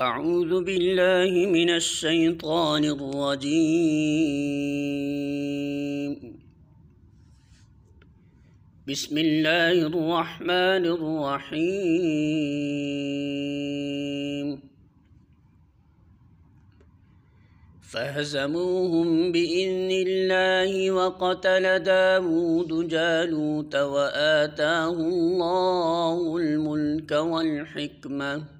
أعوذ بالله من الشيطان الرجيم بسم الله الرحمن الرحيم فهزموهم بإذن الله وقتل داود جالوت وآتاه الله الملك والحكمة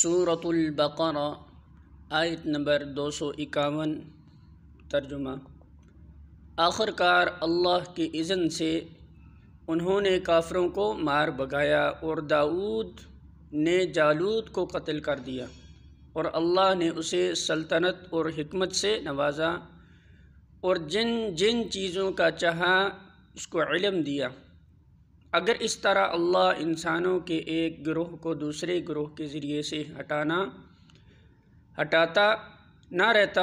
صورت آیت نمبر دو سو اکاون ترجمہ آخر کار اللہ کی اذن سے انہوں نے کافروں کو مار بگایا اور داود نے جالود کو قتل کر دیا اور اللہ نے اسے سلطنت اور حکمت سے نوازا اور جن جن چیزوں کا چاہا اس کو علم دیا اگر اس طرح اللہ انسانوں کے ایک گروہ کو دوسرے گروہ کے ذریعے سے ہٹانا ہٹاتا نہ رہتا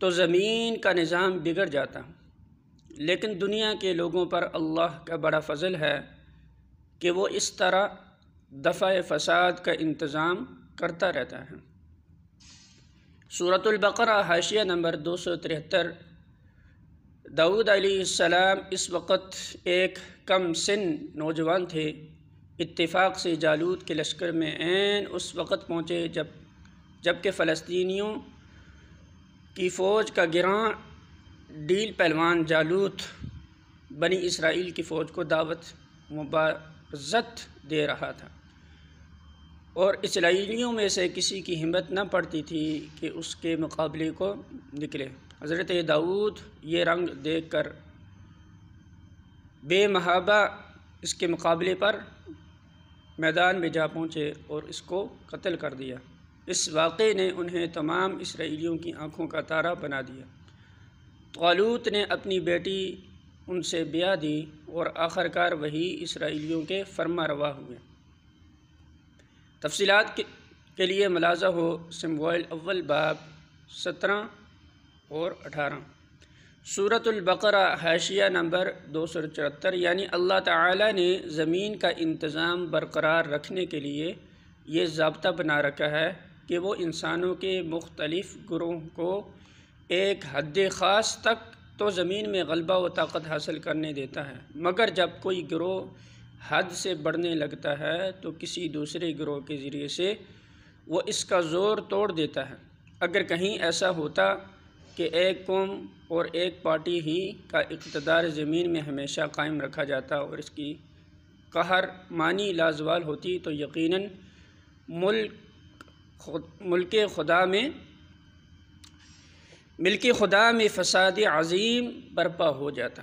تو زمین کا نظام بگڑ جاتا لیکن دنیا کے لوگوں پر اللہ کا بڑا فضل ہے کہ وہ اس طرح دفع فساد کا انتظام کرتا رہتا ہے صورت البقرہ حاشیہ نمبر دو سو تریہتر داود علیہ السلام اس وقت ایک کم سن نوجوان تھے اتفاق سے جالود کے لشکر میں عین اس وقت پہنچے جب جبکہ فلسطینیوں کی فوج کا گراں ڈیل پہلوان جالوت بنی اسرائیل کی فوج کو دعوت مبارزت دے رہا تھا اور اسرائیلیوں میں سے کسی کی ہمت نہ پڑتی تھی کہ اس کے مقابلے کو نکلے حضرت داود یہ رنگ دیکھ کر بے محابہ اس کے مقابلے پر میدان میں جا پہنچے اور اس کو قتل کر دیا اس واقعے نے انہیں تمام اسرائیلیوں کی آنکھوں کا تارہ بنا دیا قالوت نے اپنی بیٹی ان سے بیاہ دی اور آخر کار وہی اسرائیلیوں کے فرما روا ہوئے تفصیلات کے لیے ملازہ ہو سموائل اول باب سترہ اور اٹھارہ صورت البقرہ حاشیہ نمبر دو سو چوہتر یعنی اللہ تعالی نے زمین کا انتظام برقرار رکھنے کے لیے یہ ضابطہ بنا رکھا ہے کہ وہ انسانوں کے مختلف گروہ کو ایک حد خاص تک تو زمین میں غلبہ و طاقت حاصل کرنے دیتا ہے مگر جب کوئی گروہ حد سے بڑھنے لگتا ہے تو کسی دوسرے گروہ کے ذریعے سے وہ اس کا زور توڑ دیتا ہے اگر کہیں ایسا ہوتا کہ ایک قوم اور ایک پارٹی ہی کا اقتدار زمین میں ہمیشہ قائم رکھا جاتا اور اس کی قہر معنی لازوال ہوتی تو یقیناً ملک ملک خدا میں ملک خدا میں فساد عظیم برپا ہو جاتا